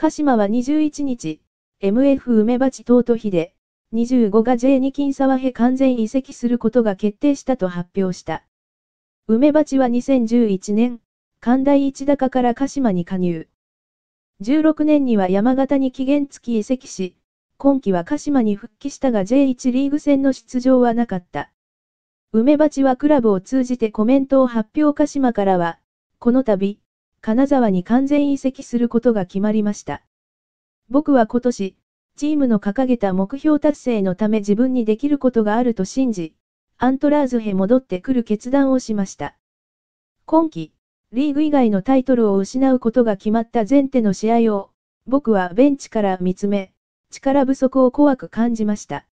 鹿島は21日、MF 梅鉢東都で、25が J2 金沢へ完全移籍することが決定したと発表した。梅鉢は2011年、関大一高から鹿島に加入。16年には山形に期限付き移籍し、今季は鹿島に復帰したが J1 リーグ戦の出場はなかった。梅鉢はクラブを通じてコメントを発表鹿島からは、この度、金沢に完全移籍することが決まりました。僕は今年、チームの掲げた目標達成のため自分にできることがあると信じ、アントラーズへ戻ってくる決断をしました。今季、リーグ以外のタイトルを失うことが決まった前手の試合を、僕はベンチから見つめ、力不足を怖く感じました。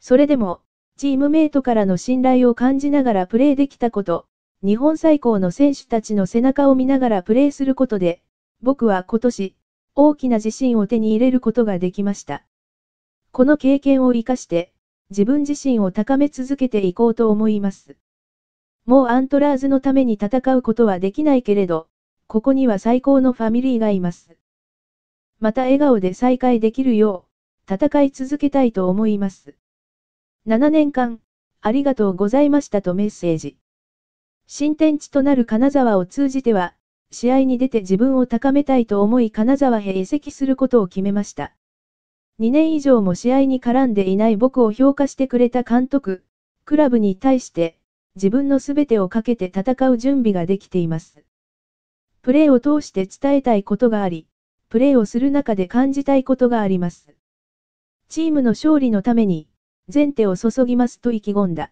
それでも、チームメイトからの信頼を感じながらプレーできたこと、日本最高の選手たちの背中を見ながらプレーすることで、僕は今年、大きな自信を手に入れることができました。この経験を活かして、自分自身を高め続けていこうと思います。もうアントラーズのために戦うことはできないけれど、ここには最高のファミリーがいます。また笑顔で再会できるよう、戦い続けたいと思います。7年間、ありがとうございましたとメッセージ。新天地となる金沢を通じては、試合に出て自分を高めたいと思い金沢へ移籍することを決めました。2年以上も試合に絡んでいない僕を評価してくれた監督、クラブに対して、自分の全てをかけて戦う準備ができています。プレーを通して伝えたいことがあり、プレーをする中で感じたいことがあります。チームの勝利のために、全手を注ぎますと意気込んだ。